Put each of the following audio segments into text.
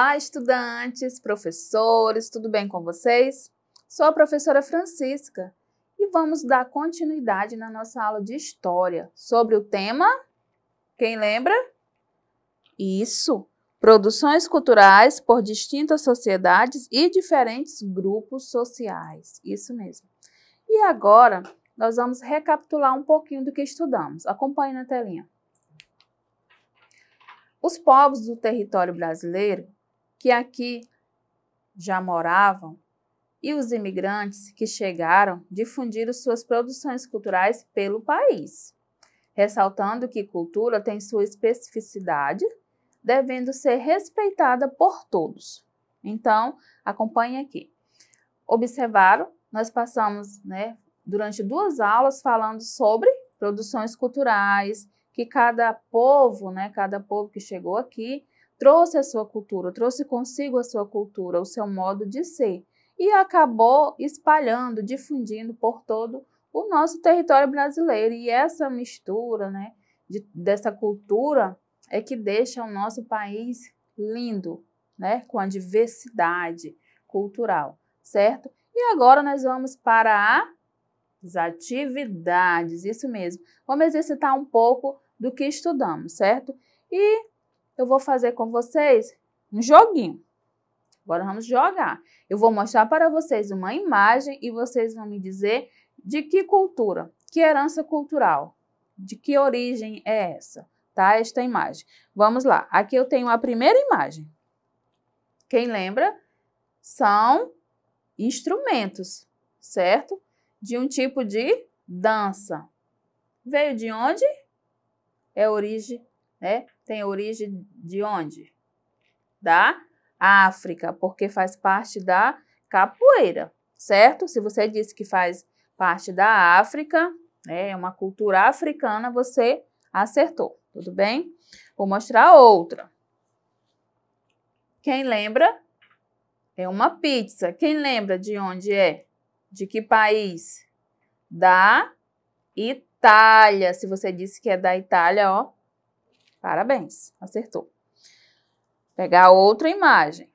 Olá, estudantes, professores, tudo bem com vocês? Sou a professora Francisca e vamos dar continuidade na nossa aula de História sobre o tema. Quem lembra? Isso! Produções culturais por distintas sociedades e diferentes grupos sociais. Isso mesmo. E agora nós vamos recapitular um pouquinho do que estudamos. Acompanhe na telinha. Os povos do território brasileiro que aqui já moravam e os imigrantes que chegaram difundiram suas produções culturais pelo país, ressaltando que cultura tem sua especificidade, devendo ser respeitada por todos. Então, acompanhe aqui. Observaram, nós passamos né, durante duas aulas falando sobre produções culturais, que cada povo, né, cada povo que chegou aqui, trouxe a sua cultura, trouxe consigo a sua cultura, o seu modo de ser e acabou espalhando, difundindo por todo o nosso território brasileiro. E essa mistura, né, de, dessa cultura é que deixa o nosso país lindo, né, com a diversidade cultural, certo? E agora nós vamos para as atividades, isso mesmo. Vamos exercitar um pouco do que estudamos, certo? E eu vou fazer com vocês um joguinho. Agora vamos jogar. Eu vou mostrar para vocês uma imagem e vocês vão me dizer de que cultura, que herança cultural, de que origem é essa, tá? Esta imagem. Vamos lá. Aqui eu tenho a primeira imagem. Quem lembra? São instrumentos, certo? De um tipo de dança. Veio de onde? É origem, né? tem origem de onde? Da África, porque faz parte da capoeira, certo? Se você disse que faz parte da África, né, é uma cultura africana, você acertou, tudo bem? Vou mostrar outra. Quem lembra? É uma pizza. Quem lembra de onde é? De que país? Da Itália. Se você disse que é da Itália, ó, Parabéns, acertou. Pegar outra imagem.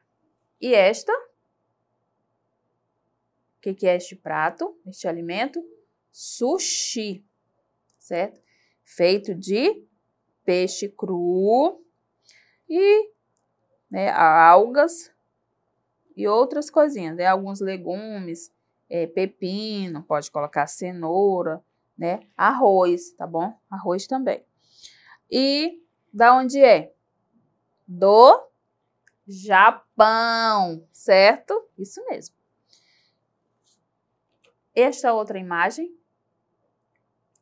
E esta? O que, que é este prato, este alimento? Sushi, certo? Feito de peixe cru e né, algas e outras coisinhas, né? Alguns legumes, é, pepino, pode colocar cenoura, né? Arroz, tá bom? Arroz também. E da onde é? Do Japão, certo? Isso mesmo. Esta outra imagem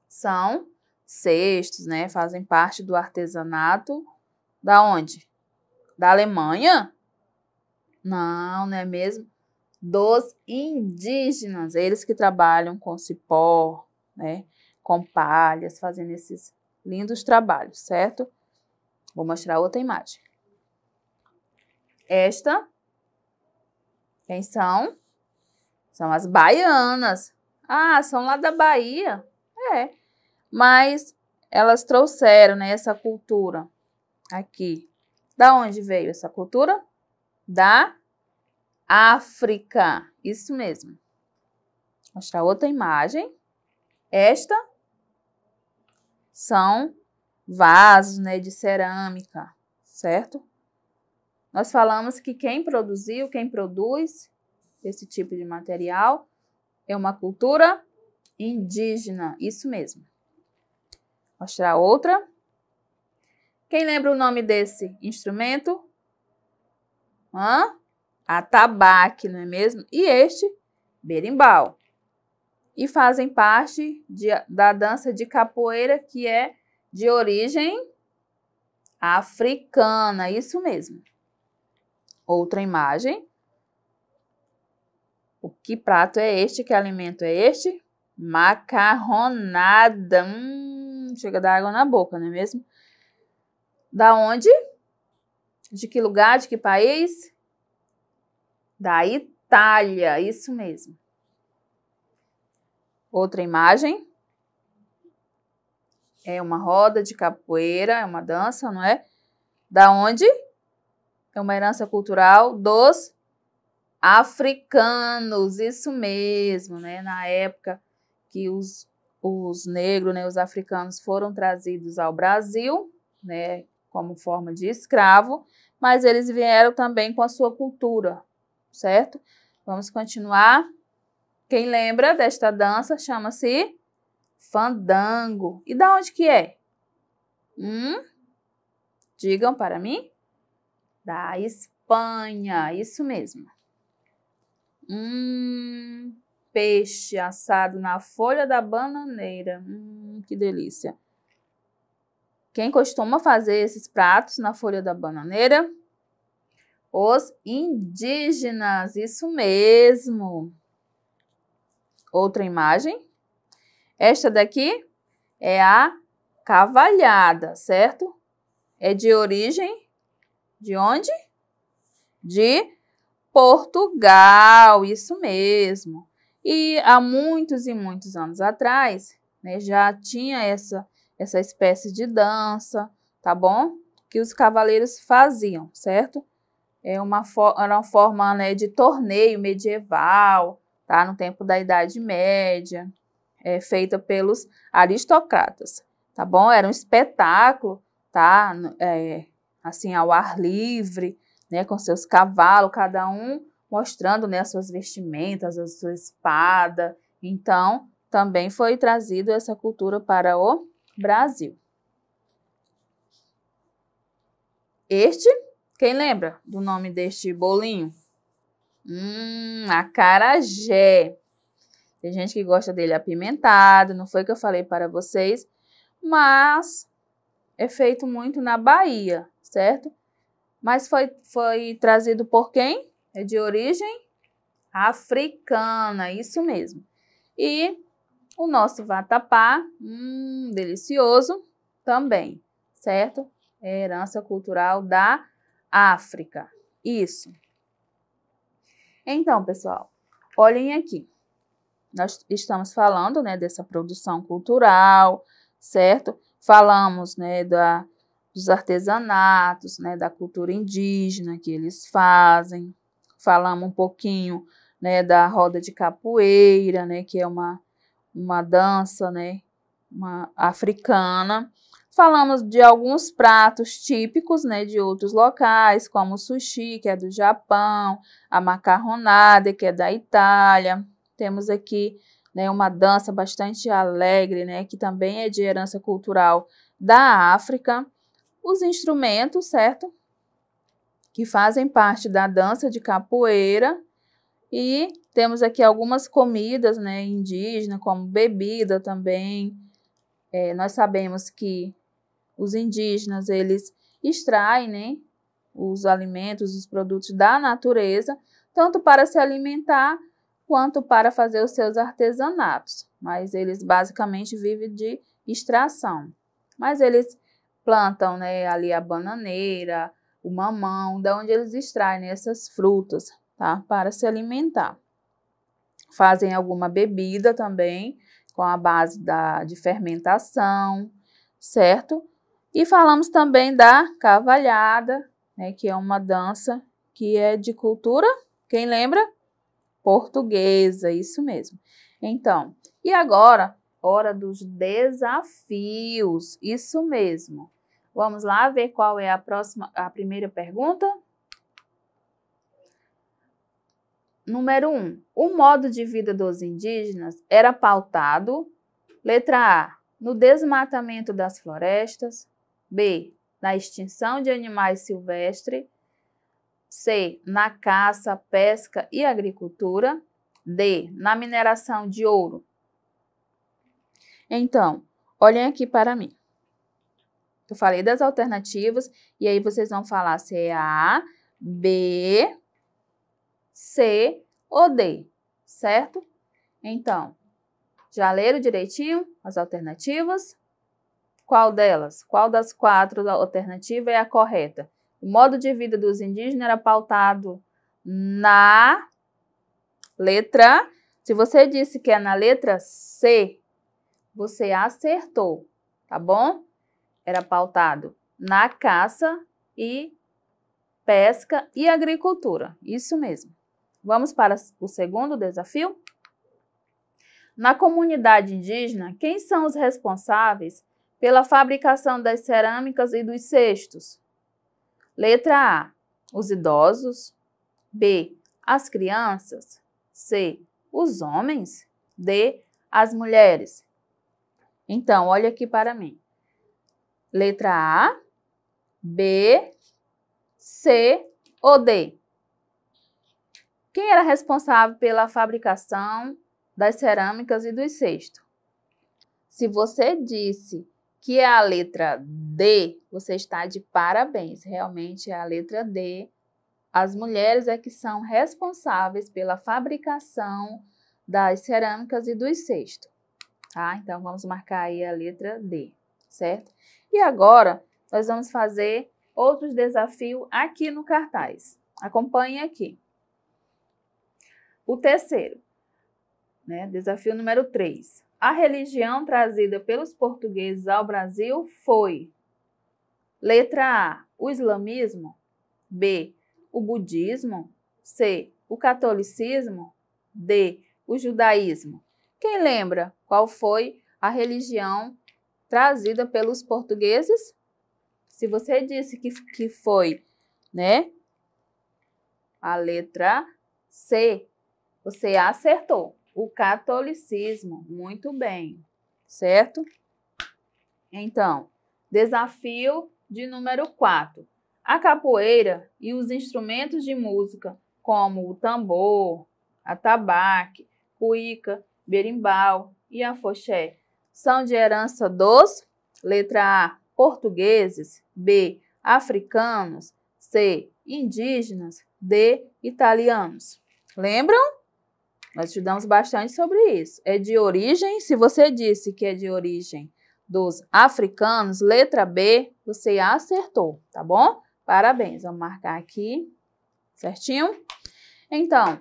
são cestos, né? Fazem parte do artesanato da onde? Da Alemanha? Não, não é mesmo? Dos indígenas, eles que trabalham com cipó, né? Com palhas, fazendo esses lindos trabalhos, certo? Vou mostrar outra imagem. Esta, quem são? São as baianas. Ah, são lá da Bahia. É. Mas elas trouxeram né, essa cultura aqui. Da onde veio essa cultura? Da África. Isso mesmo. Vou mostrar outra imagem. Esta são vasos né, de cerâmica, certo? Nós falamos que quem produziu, quem produz esse tipo de material é uma cultura indígena, isso mesmo. Vou Mostrar outra. Quem lembra o nome desse instrumento? Hã? Atabaque, não é mesmo? E este, berimbau. E fazem parte de, da dança de capoeira, que é de origem africana, isso mesmo. Outra imagem. O que prato é este? Que alimento é este? Macarronada. Hum, chega a dar água na boca, não é mesmo? Da onde? De que lugar? De que país? Da Itália, isso mesmo. Outra imagem. É uma roda de capoeira, é uma dança, não é? Da onde? É uma herança cultural dos africanos, isso mesmo, né? Na época que os, os negros, né, os africanos foram trazidos ao Brasil, né, como forma de escravo, mas eles vieram também com a sua cultura, certo? Vamos continuar. Quem lembra desta dança chama-se Fandango. E da onde que é? Hum? Digam para mim. Da Espanha, isso mesmo. Hum, peixe assado na folha da bananeira. Hum, que delícia. Quem costuma fazer esses pratos na folha da bananeira? Os indígenas, isso mesmo. Outra imagem. Esta daqui é a cavalhada, certo? É de origem de onde? De Portugal, isso mesmo. E há muitos e muitos anos atrás, né, já tinha essa, essa espécie de dança, tá bom? Que os cavaleiros faziam, certo? É uma era uma forma né, de torneio medieval, tá? No tempo da Idade Média é, feita pelos aristocratas, tá bom? Era um espetáculo, tá? É, assim, ao ar livre, né? Com seus cavalos, cada um mostrando, né? As suas vestimentas, a sua espada. Então, também foi trazido essa cultura para o Brasil. Este, quem lembra do nome deste bolinho? Hum, acarajé. Tem gente que gosta dele apimentado, não foi o que eu falei para vocês, mas é feito muito na Bahia, certo? Mas foi, foi trazido por quem? É de origem africana, isso mesmo. E o nosso vatapá, hum, delicioso também, certo? É herança cultural da África, isso. Então, pessoal, olhem aqui. Nós estamos falando né, dessa produção cultural, certo? Falamos né, da, dos artesanatos, né, da cultura indígena que eles fazem. Falamos um pouquinho né, da roda de capoeira, né, que é uma, uma dança né, uma africana. Falamos de alguns pratos típicos né, de outros locais, como o sushi, que é do Japão, a macarronada, que é da Itália, temos aqui né, uma dança bastante alegre, né, que também é de herança cultural da África. Os instrumentos, certo? Que fazem parte da dança de capoeira. E temos aqui algumas comidas né, indígenas, como bebida também. É, nós sabemos que os indígenas, eles extraem né, os alimentos, os produtos da natureza, tanto para se alimentar quanto para fazer os seus artesanatos, mas eles basicamente vivem de extração. Mas eles plantam né, ali a bananeira, o mamão, da onde eles extraem essas frutas tá, para se alimentar. Fazem alguma bebida também, com a base da, de fermentação, certo? E falamos também da cavalhada, né, que é uma dança que é de cultura, quem lembra? portuguesa, isso mesmo. Então, e agora, hora dos desafios, isso mesmo. Vamos lá ver qual é a próxima, a primeira pergunta? Número 1. Um, o modo de vida dos indígenas era pautado, letra A, no desmatamento das florestas, B, na extinção de animais silvestres, C. Na caça, pesca e agricultura. D. Na mineração de ouro. Então, olhem aqui para mim. Eu falei das alternativas e aí vocês vão falar se é A, B, C ou D, certo? Então, já leram direitinho as alternativas? Qual delas? Qual das quatro alternativas é a correta? O modo de vida dos indígenas era pautado na letra. Se você disse que é na letra C, você acertou, tá bom? Era pautado na caça e pesca e agricultura. Isso mesmo. Vamos para o segundo desafio? Na comunidade indígena, quem são os responsáveis pela fabricação das cerâmicas e dos cestos? Letra A: os idosos. B: as crianças. C: os homens. D: as mulheres. Então, olha aqui para mim. Letra A, B, C ou D? Quem era responsável pela fabricação das cerâmicas e dos cestos? Se você disse que é a letra D, você está de parabéns. Realmente é a letra D. As mulheres é que são responsáveis pela fabricação das cerâmicas e dos cestos. Tá? Então, vamos marcar aí a letra D, certo? E agora, nós vamos fazer outro desafio aqui no cartaz. Acompanhe aqui. O terceiro, né? desafio número 3. A religião trazida pelos portugueses ao Brasil foi: letra A, o islamismo, B, o budismo, C, o catolicismo, D, o judaísmo. Quem lembra qual foi a religião trazida pelos portugueses? Se você disse que, que foi, né? A letra C, você acertou o catolicismo. Muito bem, certo? Então, desafio de número 4. A capoeira e os instrumentos de música, como o tambor, atabaque, cuíca, berimbau e a afoxé, são de herança dos letra A, portugueses, B, africanos, C, indígenas, D, italianos. Lembram? Nós estudamos bastante sobre isso. É de origem, se você disse que é de origem dos africanos, letra B, você acertou, tá bom? Parabéns, vamos marcar aqui, certinho? Então,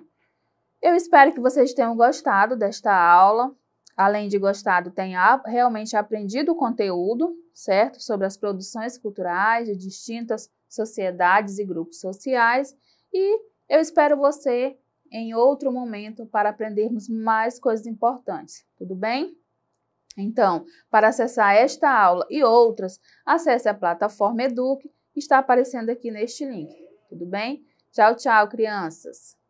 eu espero que vocês tenham gostado desta aula. Além de gostado, tenha realmente aprendido o conteúdo, certo? Sobre as produções culturais de distintas sociedades e grupos sociais. E eu espero você em outro momento para aprendermos mais coisas importantes, tudo bem? Então, para acessar esta aula e outras, acesse a plataforma Eduque, que está aparecendo aqui neste link, tudo bem? Tchau, tchau, crianças!